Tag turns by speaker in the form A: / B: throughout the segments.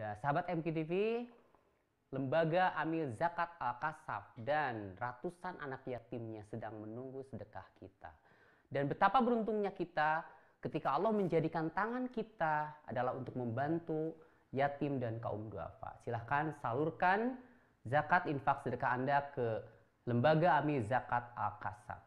A: Nah, sahabat MKTV, Lembaga Amil Zakat al kasaf dan ratusan anak yatimnya sedang menunggu sedekah kita. Dan betapa beruntungnya kita ketika Allah menjadikan tangan kita adalah untuk membantu yatim dan kaum duafa. Silahkan salurkan zakat infak sedekah Anda ke Lembaga Amil Zakat al kasaf.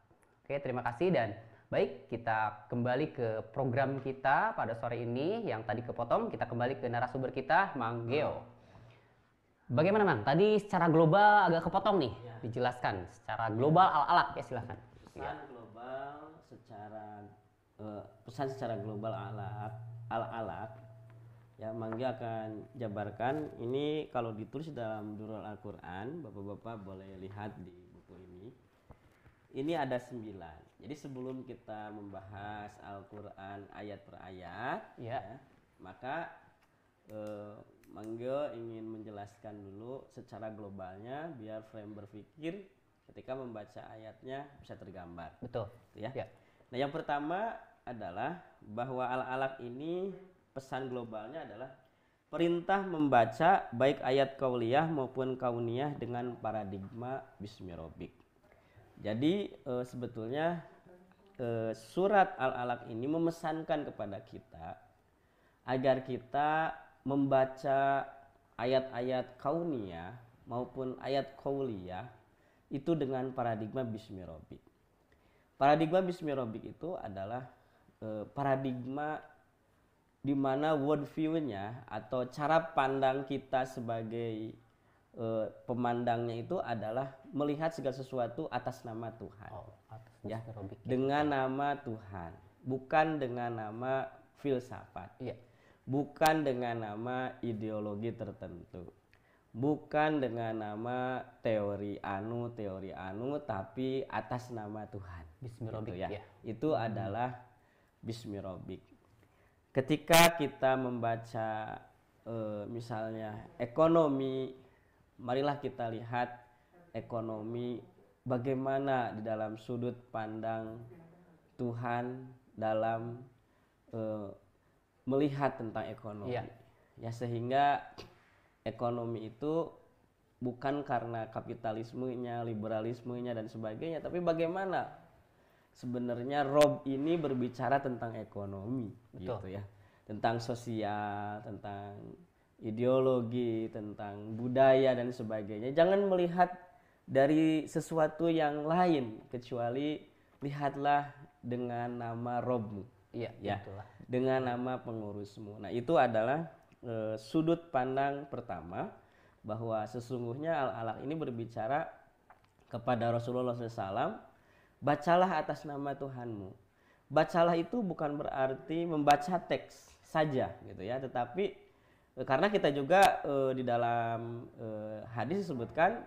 A: Oke, terima kasih dan Baik, kita kembali ke program kita pada sore ini yang tadi kepotong. Kita kembali ke narasumber kita, Mang Geo. Bagaimana Mang? Tadi secara global agak kepotong nih, ya.
B: dijelaskan secara global alat-alat, ya silahkan. Pesan ya. global secara eh, pesan secara global alat ala-alat ya Mang Geo akan jabarkan ini kalau ditulis dalam Durul Al-Qur'an, Bapak-bapak boleh lihat di ini ada sembilan. Jadi sebelum kita membahas Al-Quran ayat per ayat, ya, ya maka eh, Manggil ingin menjelaskan dulu secara globalnya biar frame berpikir ketika membaca ayatnya bisa tergambar. Betul. Gitu ya. ya. Nah yang pertama adalah bahwa al-alaq ini pesan globalnya adalah perintah membaca baik ayat kauliyah maupun kauniyah dengan paradigma bismirobik. Jadi e, sebetulnya e, surat Al-Alaq ini memesankan kepada kita agar kita membaca ayat-ayat kauniyah maupun ayat kauliyah itu dengan paradigma bismirobik. Paradigma bismirobik itu adalah e, paradigma di mana worldview-nya atau cara pandang kita sebagai uh, pemandangnya itu adalah melihat segala sesuatu atas nama Tuhan. Oh, ya, ya. Dengan nama Tuhan, bukan dengan nama filsafat. Iya. Bukan dengan nama ideologi tertentu. Bukan dengan nama teori anu, teori anu, tapi atas nama Tuhan. Bismirobik gitu ya. ya. Itu hmm. adalah bismirobik. Ketika kita membaca e, misalnya ekonomi marilah kita lihat ekonomi bagaimana di dalam sudut pandang Tuhan dalam uh, melihat tentang ekonomi. Ya. ya sehingga ekonomi itu bukan karena kapitalismenya, liberalismenya dan sebagainya, tapi bagaimana sebenarnya Rob ini berbicara tentang ekonomi Betul. gitu ya. Tentang sosial, tentang ideologi, tentang budaya dan sebagainya. Jangan melihat dari sesuatu yang lain kecuali lihatlah dengan nama Robmu. Iya, ya. Dengan nama pengurusmu. Nah, itu adalah e, sudut pandang pertama bahwa sesungguhnya al-alaq ini berbicara kepada Rasulullah SAW, bacalah atas nama Tuhanmu. Bacalah itu bukan berarti membaca teks saja gitu ya, tetapi Eh, karena kita juga e, di dalam e, hadis disebutkan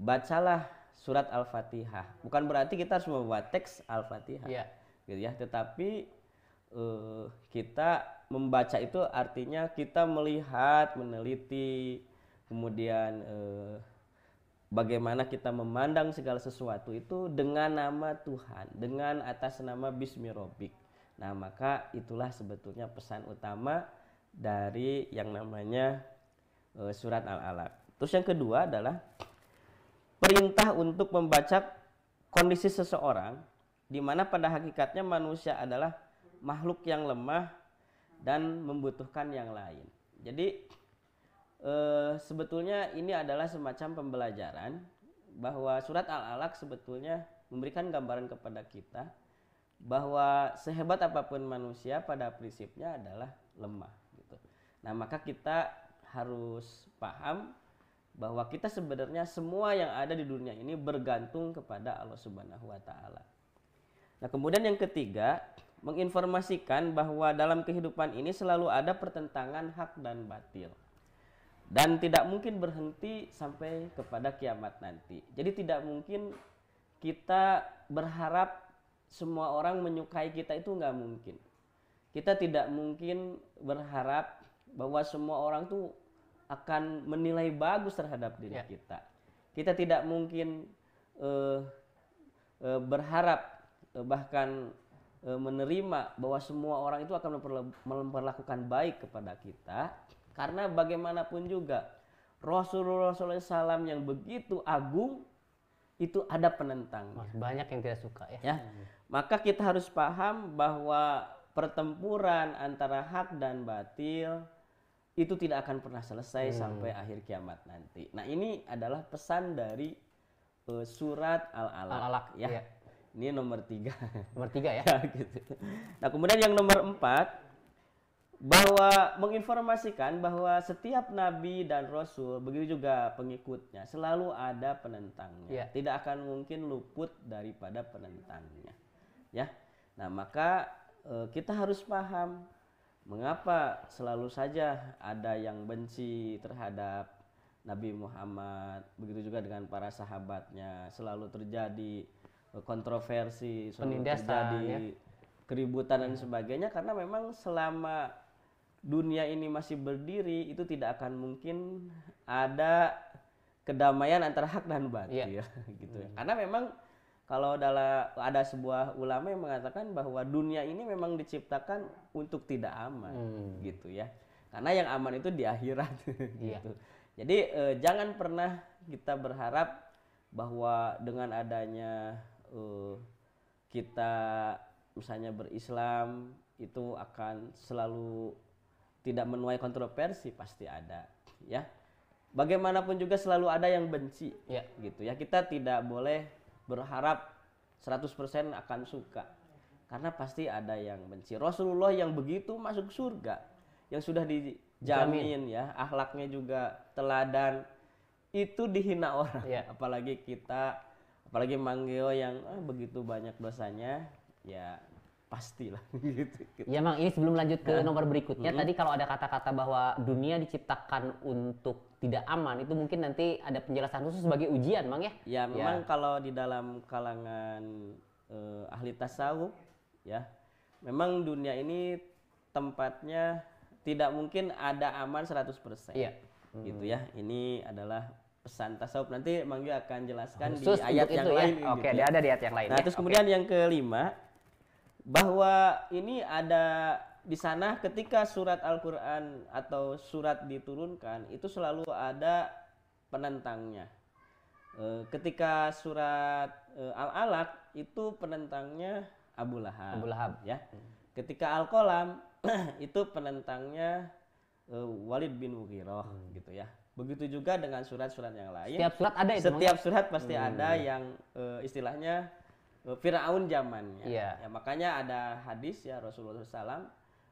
B: bacalah surat al-fatihah bukan berarti kita harus membaca teks al-fatihah yeah. gitu ya tetapi e, kita membaca itu artinya kita melihat meneliti kemudian e, bagaimana kita memandang segala sesuatu itu dengan nama Tuhan dengan atas nama Robik nah maka itulah sebetulnya pesan utama dari yang namanya uh, surat Al-Alaq. Terus yang kedua adalah perintah untuk membaca kondisi seseorang di mana pada hakikatnya manusia adalah makhluk yang lemah dan membutuhkan yang lain. Jadi e, sebetulnya ini adalah semacam pembelajaran bahwa surat Al-Alaq sebetulnya memberikan gambaran kepada kita bahwa sehebat apapun manusia pada prinsipnya adalah lemah. Nah, maka kita harus paham bahwa kita sebenarnya semua yang ada di dunia ini bergantung kepada Allah Subhanahu wa taala. Nah, kemudian yang ketiga, menginformasikan bahwa dalam kehidupan ini selalu ada pertentangan hak dan batil. Dan tidak mungkin berhenti sampai kepada kiamat nanti. Jadi tidak mungkin kita berharap semua orang menyukai kita itu nggak mungkin. Kita tidak mungkin berharap bahwa semua orang tuh akan menilai bagus terhadap diri yeah. kita. Kita tidak mungkin uh, uh, berharap uh, bahkan uh, menerima bahwa semua orang itu akan memperlakukan baik kepada kita karena bagaimanapun juga Rasulullah SAW yang begitu agung itu ada penentang. Banyak yang tidak suka ya. ya. Maka kita harus paham bahwa pertempuran antara hak dan batil itu tidak akan pernah selesai hmm. sampai akhir kiamat nanti. Nah, ini adalah pesan dari uh, surat Al-Alaq Al -Alaq, ya. Iya. Ini nomor tiga. Nomor tiga ya. ya gitu. Nah, kemudian yang nomor empat bahwa menginformasikan bahwa setiap nabi dan rasul begitu juga pengikutnya selalu ada penentangnya. Ya. Tidak akan mungkin luput daripada penentangnya. Ya. Nah, maka uh, kita harus paham mengapa selalu saja ada yang benci terhadap Nabi Muhammad, begitu juga dengan para sahabatnya, selalu terjadi eh, kontroversi, selalu terjadi ya. keributan dan hmm. sebagainya karena memang selama dunia ini masih berdiri itu tidak akan mungkin ada kedamaian antara hak dan batil ya. gitu. ya. Hmm. Karena memang kalau dalam ada sebuah ulama yang mengatakan bahwa dunia ini memang diciptakan untuk tidak aman hmm. gitu ya karena yang aman itu di akhirat yeah. gitu jadi e, jangan pernah kita berharap bahwa dengan adanya e, kita misalnya berislam itu akan selalu tidak menuai kontroversi pasti ada ya bagaimanapun juga selalu ada yang benci yeah. gitu ya kita tidak boleh berharap 100% akan suka. Karena pasti ada yang benci. Rasulullah yang begitu masuk surga. Yang sudah dijamin Jamin. ya. Akhlaknya juga teladan. Itu dihina orang. Ya. Apalagi kita. Apalagi manggil yang ah, begitu banyak dosanya. Ya pastilah gitu, gitu. Ya Mang, ini
A: sebelum lanjut ke nah. nomor berikutnya mm -hmm. tadi kalau ada
B: kata-kata bahwa dunia
A: diciptakan untuk tidak aman itu mungkin nanti ada penjelasan khusus sebagai ujian Mang ya.
B: Ya, ya. memang ya. kalau di dalam kalangan uh, ahli tasawuf ya memang dunia ini tempatnya tidak mungkin ada aman 100%. Iya. Gitu hmm. Gitu ya. Ini adalah pesan tasawuf nanti Mang Yu akan jelaskan Khusus di ayat yang ya? lain. Oke, gitu. Ya. ada di ayat yang lain. Nah, ya? terus kemudian okay. yang kelima bahwa ini ada di sana ketika surat Al-Qur'an atau surat diturunkan itu selalu ada penentangnya. Eh, ketika surat eh, Al-Alaq itu penentangnya Abu Lahab. Abu Lahab ya. Ketika Al-Qalam itu penentangnya eh, Walid bin Mughirah hmm. gitu ya. Begitu juga dengan surat-surat yang lain. Setiap surat ada itu. Setiap surat pasti hmm. ada yang istilahnya Firaun zamannya. Iya. Ya makanya ada hadis ya Rasulullah SAW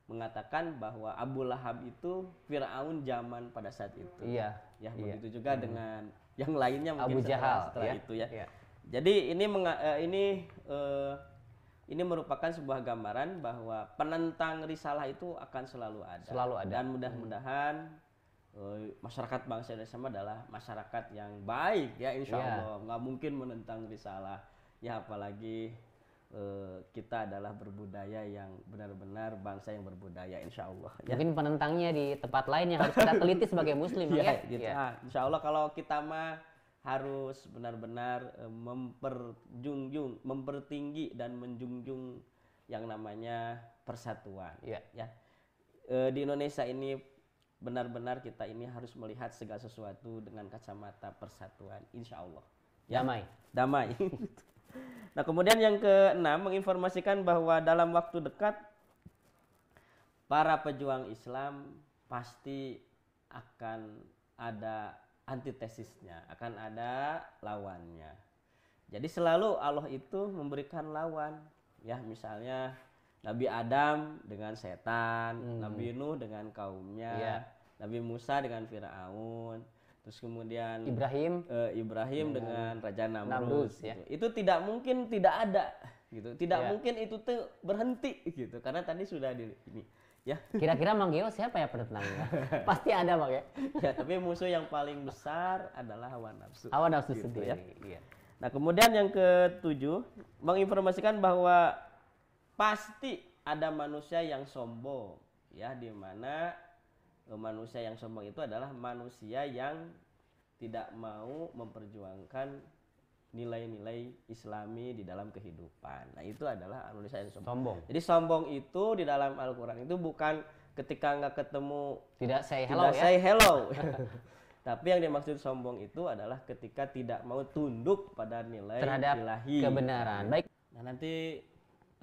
B: mengatakan bahwa Abu Lahab itu Firaun zaman pada saat itu. Iya. Ya iya. begitu juga hmm. dengan yang lainnya mungkin Abu Jahal setelah, ya? itu ya. Iya. Jadi ini eh, ini uh, ini merupakan sebuah gambaran bahwa penentang risalah itu akan selalu ada. Selalu ada. Dan hmm. mudah-mudahan hmm masyarakat bangsa Indonesia adalah masyarakat yang baik ya insya Allah nggak mungkin menentang risalah ya apalagi eh, kita adalah berbudaya yang benar-benar bangsa yang berbudaya insya Allah ya. mungkin
A: penentangnya di tempat lain yang harus kita teliti sebagai muslim ya, ya. Gitu. ya.
B: Nah, insya Allah kalau kita mah harus benar-benar uh, memperjunjung mempertinggi dan menjunjung yang namanya persatuan ya, ya. E, di Indonesia ini benar-benar kita ini harus melihat segala sesuatu dengan kacamata persatuan insya Allah ya? damai damai Nah, kemudian yang keenam menginformasikan bahwa dalam waktu dekat para pejuang Islam pasti akan ada antitesisnya, akan ada lawannya. Jadi selalu Allah itu memberikan lawan. Ya, misalnya Nabi Adam dengan setan, hmm. Nabi Nuh dengan kaumnya, yeah. Nabi Musa dengan Firaun terus kemudian Ibrahim uh, Ibrahim dengan, dengan Raja Namrus gitu. ya. gitu. itu tidak mungkin tidak ada gitu tidak ya. mungkin itu tuh berhenti gitu karena tadi sudah di ini ya kira-kira Mang Geo siapa ya penentangnya pasti ada Mang ya ya tapi musuh yang paling besar adalah hawa nafsu hawa nafsu gitu, sendiri ya. Iya. nah kemudian yang ketujuh menginformasikan bahwa pasti ada manusia yang sombong ya di mana Eh, manusia yang sombong itu adalah manusia yang tidak mau memperjuangkan nilai-nilai islami di dalam kehidupan. Nah itu adalah manusia yang sombong. sombong. Jadi sombong itu di dalam Al-Quran itu bukan ketika nggak ketemu tidak say hello tidak ya? say hello. Tapi yang dimaksud sombong itu adalah ketika tidak mau tunduk pada nilai terhadap ilahi. kebenaran. Baik. Nah nanti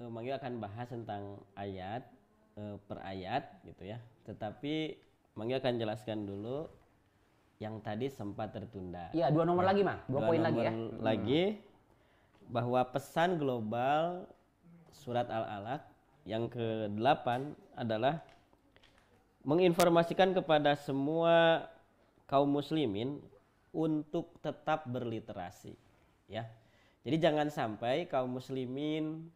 B: uh, eh, Manggil akan bahas tentang ayat eh, per ayat gitu ya. Tetapi Mangga akan jelaskan dulu yang tadi sempat tertunda. Iya, dua nomor nah, lagi, mah, Dua, dua poin lagi ya. Hmm. Lagi hmm. bahwa pesan global surat Al-Alaq yang ke-8 adalah menginformasikan kepada semua kaum muslimin untuk tetap berliterasi, ya. Jadi jangan sampai kaum muslimin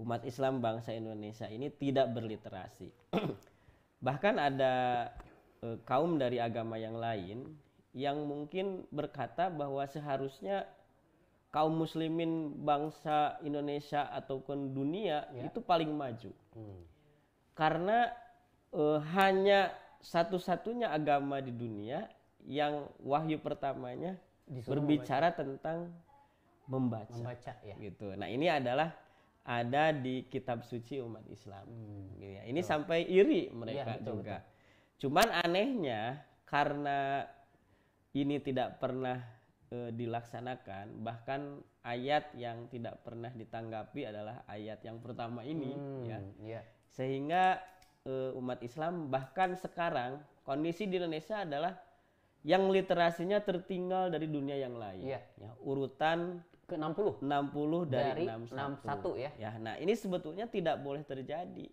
B: umat Islam bangsa Indonesia ini tidak berliterasi. Bahkan ada e, kaum dari agama yang lain yang mungkin berkata bahwa seharusnya kaum muslimin bangsa Indonesia ataupun dunia ya. itu paling maju. Hmm. Karena e, hanya satu-satunya agama di dunia yang wahyu pertamanya Disuruh berbicara membaca. tentang membaca. Membaca ya. Gitu. Nah, ini adalah ada di kitab suci umat Islam. Hmm. Gitu ya. Ini sampai iri mereka ya, betul, juga. Betul. Cuman anehnya karena ini tidak pernah e, dilaksanakan, bahkan ayat yang tidak pernah ditanggapi adalah ayat yang pertama ini, hmm, ya. ya. Sehingga e, umat Islam bahkan sekarang kondisi di Indonesia adalah yang literasinya tertinggal dari dunia yang lain. Ya. Ya, urutan ke 60. 60 dari, dari 61. 61 ya. Ya, nah ini sebetulnya tidak boleh terjadi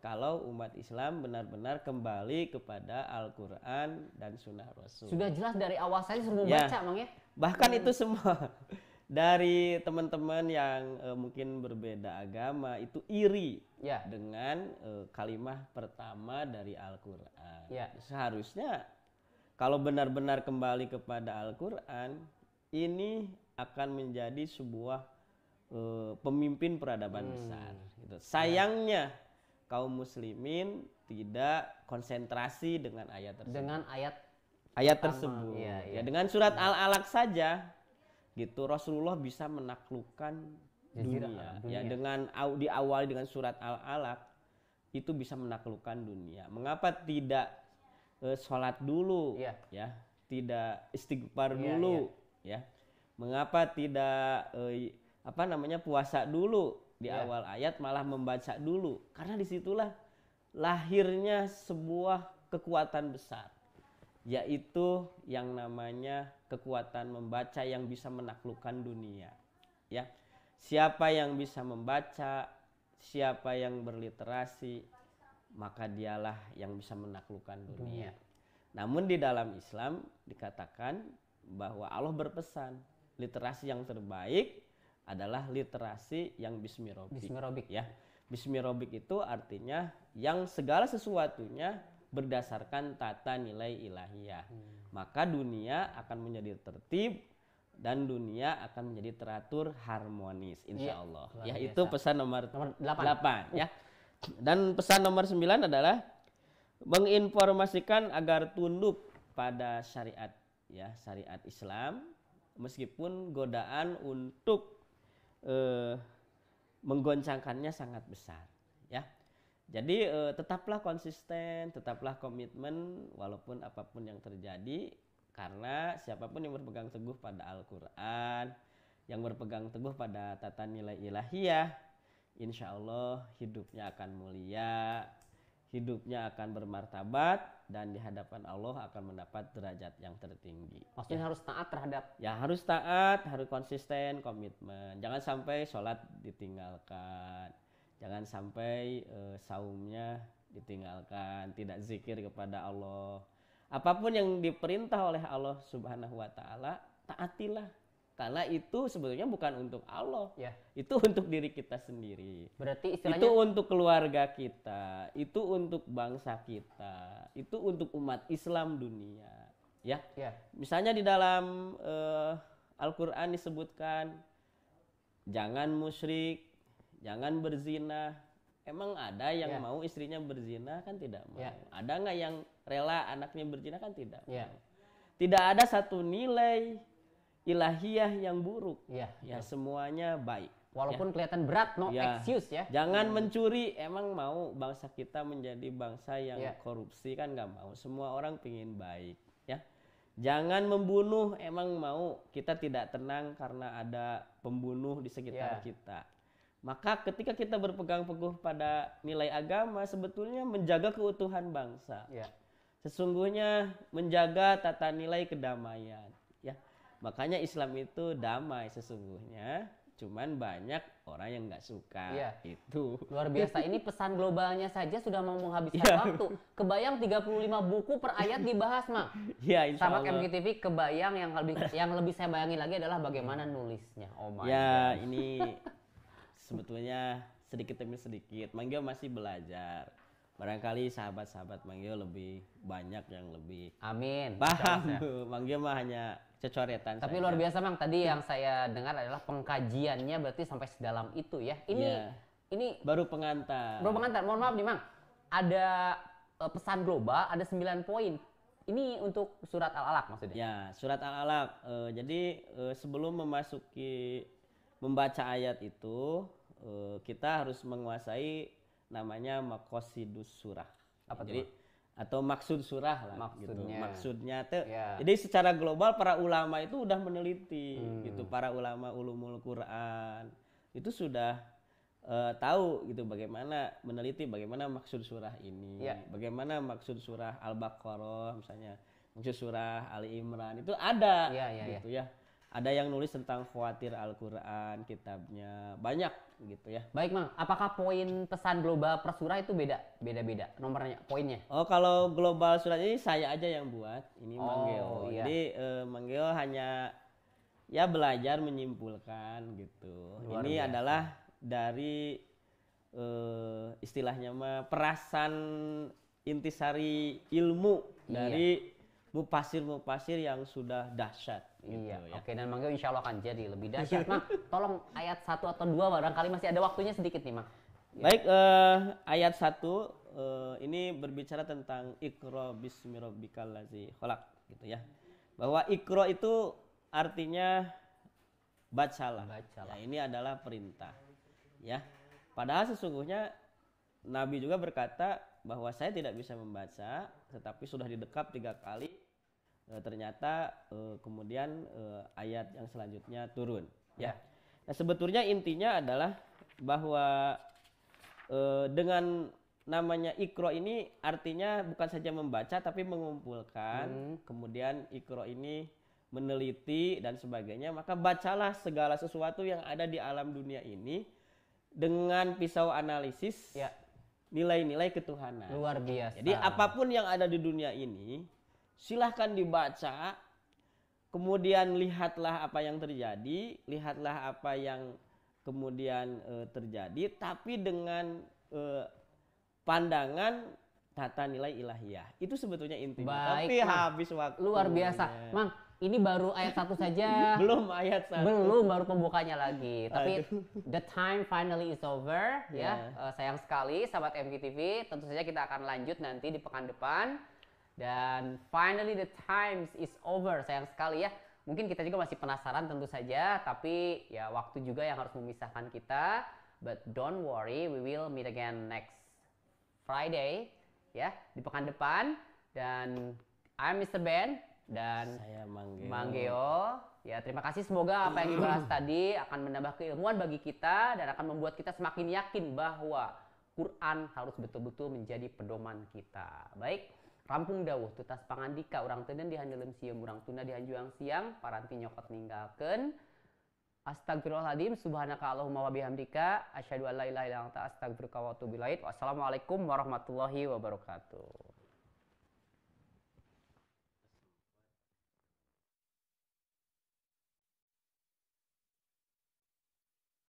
B: kalau umat Islam benar-benar kembali kepada Al-Qur'an dan sunnah Rasul. Sudah jelas dari
A: awal saya suruh ya. baca, Mang ya.
B: Bahkan hmm. itu semua dari teman-teman yang e, mungkin berbeda agama itu iri ya. dengan e, eh, kalimat pertama dari Al-Qur'an. Ya. Seharusnya kalau benar-benar kembali kepada Al-Qur'an ini akan menjadi sebuah uh, pemimpin peradaban hmm. besar. Gitu. Sayangnya kaum muslimin tidak konsentrasi dengan ayat tersebut. Dengan ayat ayat tersebut. Iya, ya. Ya dengan surat ya. Al-Alaq saja gitu Rasulullah bisa menaklukkan
A: dunia. dunia. Ya
B: dengan diawali dengan surat Al-Alaq itu bisa menaklukkan dunia. Mengapa tidak eh, sholat dulu ya, ya? tidak istighfar iya, iya. ya, dulu ya. ya mengapa tidak eh, apa namanya puasa dulu di yeah. awal ayat malah membaca dulu karena disitulah lahirnya sebuah kekuatan besar yaitu yang namanya kekuatan membaca yang bisa menaklukkan dunia ya siapa yang bisa membaca siapa yang berliterasi maka dialah yang bisa menaklukkan dunia. dunia. Namun di dalam Islam dikatakan bahwa Allah berpesan literasi yang terbaik adalah literasi yang bismirobik. Bismirobik ya. Bismirobik itu artinya yang segala sesuatunya berdasarkan tata nilai ilahiyah. Hmm. Maka dunia akan menjadi tertib dan dunia akan menjadi teratur harmonis iya. insyaallah Ya, ya itu pesan nomor, nomor 8. 8 ya. Dan pesan nomor 9 adalah menginformasikan agar tunduk pada syariat ya, syariat Islam meskipun godaan untuk eh, menggoncangkannya sangat besar ya jadi eh, tetaplah konsisten tetaplah komitmen walaupun apapun yang terjadi karena siapapun yang berpegang teguh pada Al-Quran yang berpegang teguh pada tata nilai ilahiyah insya Allah hidupnya akan mulia hidupnya akan bermartabat dan di hadapan Allah akan mendapat derajat yang tertinggi. Maksudnya ya. harus taat terhadap ya harus taat, harus konsisten, komitmen. Jangan sampai sholat ditinggalkan, jangan sampai uh, saumnya ditinggalkan, tidak zikir kepada Allah. Apapun yang diperintah oleh Allah Subhanahu wa taala, taatilah karena itu sebetulnya bukan untuk Allah ya. itu untuk diri kita sendiri berarti istilahnya itu untuk keluarga kita itu untuk bangsa kita itu untuk umat Islam dunia ya, ya. misalnya di dalam uh, Al-Qur'an disebutkan jangan musyrik jangan berzina emang ada yang ya. mau istrinya berzina kan tidak mau ya. ada nggak yang rela anaknya berzina kan tidak ya. tidak ada satu nilai ilahiyah yang buruk. Iya, ya, ya semuanya baik. Walaupun ya. kelihatan berat, no ya. excuse ya. Jangan hmm. mencuri. Emang mau bangsa kita menjadi bangsa yang ya. korupsi kan nggak mau. Semua orang pingin baik, ya. Jangan membunuh. Emang mau kita tidak tenang karena ada pembunuh di sekitar ya. kita. Maka ketika kita berpegang teguh pada nilai agama, sebetulnya menjaga keutuhan bangsa. Ya. Sesungguhnya menjaga tata nilai kedamaian Makanya Islam itu damai sesungguhnya. Cuman banyak orang yang nggak suka iya. itu. Luar biasa. Ini
A: pesan globalnya saja sudah mau menghabiskan iya. waktu. Kebayang 35 buku per ayat dibahas, Mak.
B: ya, insya Sama Allah. MGTV,
A: kebayang yang lebih yang lebih saya bayangin lagi adalah bagaimana nulisnya. Oh my Ya, God. ini
B: sebetulnya sedikit demi sedikit. Manggil masih belajar barangkali sahabat-sahabat manggil lebih banyak yang lebih amin paham ya. manggil mah hanya cecoretan tapi saja. luar biasa Mang tadi yang
A: saya dengar adalah pengkajiannya berarti sampai sedalam itu ya ini ya. ini
B: baru pengantar baru
A: pengantar mohon maaf nih Mang ada e, pesan global ada 9 poin ini untuk surat al-alaq
B: maksudnya ya surat al-alaq e, jadi e, sebelum memasuki membaca ayat itu e, kita harus menguasai namanya makosidus surah. Apa Jadi, iya. atau maksud surah lah maksudnya gitu. maksudnya tuh ya. jadi secara global para ulama itu udah meneliti hmm. gitu para ulama ulumul Quran itu sudah uh, tahu gitu bagaimana meneliti bagaimana maksud surah ini ya. bagaimana maksud surah al-baqarah misalnya maksud surah Ali Imran itu ada iya, iya, gitu ya, ya, gitu ya. ya ada yang nulis tentang khawatir Al-Quran, kitabnya banyak gitu ya.
A: Baik Mang, apakah poin pesan global per surah itu beda?
B: Beda-beda nomornya, poinnya? Oh kalau global surah ini saya aja yang buat, ini oh, Mang Geo. Iya. Jadi eh, Mang Geo hanya ya belajar menyimpulkan gitu. Luar ini biasa. adalah dari eh, istilahnya mah perasan intisari ilmu iya. dari mupasir-mupasir yang sudah dahsyat. Iya, gitu, iya, ya. oke. Dan Mangga insya Allah akan jadi lebih dahsyat. Mak,
A: tolong ayat satu atau dua barangkali masih ada waktunya sedikit nih, mak.
B: Ya. Baik, uh, ayat satu uh, ini berbicara tentang ikro bismirobikal lazi kholak, gitu ya. Bahwa ikro itu artinya bacalah. bacalah. Ya, ini adalah perintah, ya. Padahal sesungguhnya Nabi juga berkata bahwa saya tidak bisa membaca, tetapi sudah didekap tiga kali e, ternyata e, kemudian e, ayat yang selanjutnya turun ya nah sebetulnya intinya adalah bahwa e, dengan namanya ikro ini artinya bukan saja membaca tapi mengumpulkan hmm. kemudian ikro ini meneliti dan sebagainya maka bacalah segala sesuatu yang ada di alam dunia ini dengan pisau analisis ya nilai-nilai ketuhanan luar biasa jadi apapun yang ada di dunia ini silahkan dibaca kemudian lihatlah apa yang terjadi lihatlah apa yang kemudian e, terjadi tapi dengan e, pandangan tata nilai ilahiyah itu sebetulnya intinya tapi mang. habis waktu luar biasa ya. mang
A: ini baru ayat satu saja belum
B: ayat satu belum
A: baru pembukanya lagi tapi Aduh. the time finally is over yeah. ya e, sayang sekali sahabat MGTV tentu saja kita akan lanjut nanti di pekan depan dan finally the times is over. Sayang sekali ya. Mungkin kita juga masih penasaran tentu saja, tapi ya waktu juga yang harus memisahkan kita. But don't worry, we will meet again next Friday ya, di pekan depan dan I'm Mr. Ben
B: dan saya Manggeo. Manggeo.
A: Ya, terima kasih. Semoga apa yang dibahas tadi akan menambah keilmuan bagi kita dan akan membuat kita semakin yakin bahwa Quran harus betul-betul menjadi pedoman kita. Baik rampung dawuh tutas pangandika orang tenen dihandelem siang, orang tuna dihanjuang siang paranti nyokot ninggalkan Astagfirullahaladzim, subhanaka Allahumma wa bihamdika, asyhadu an la ilaha illa wa atubu Wassalamualaikum warahmatullahi wabarakatuh.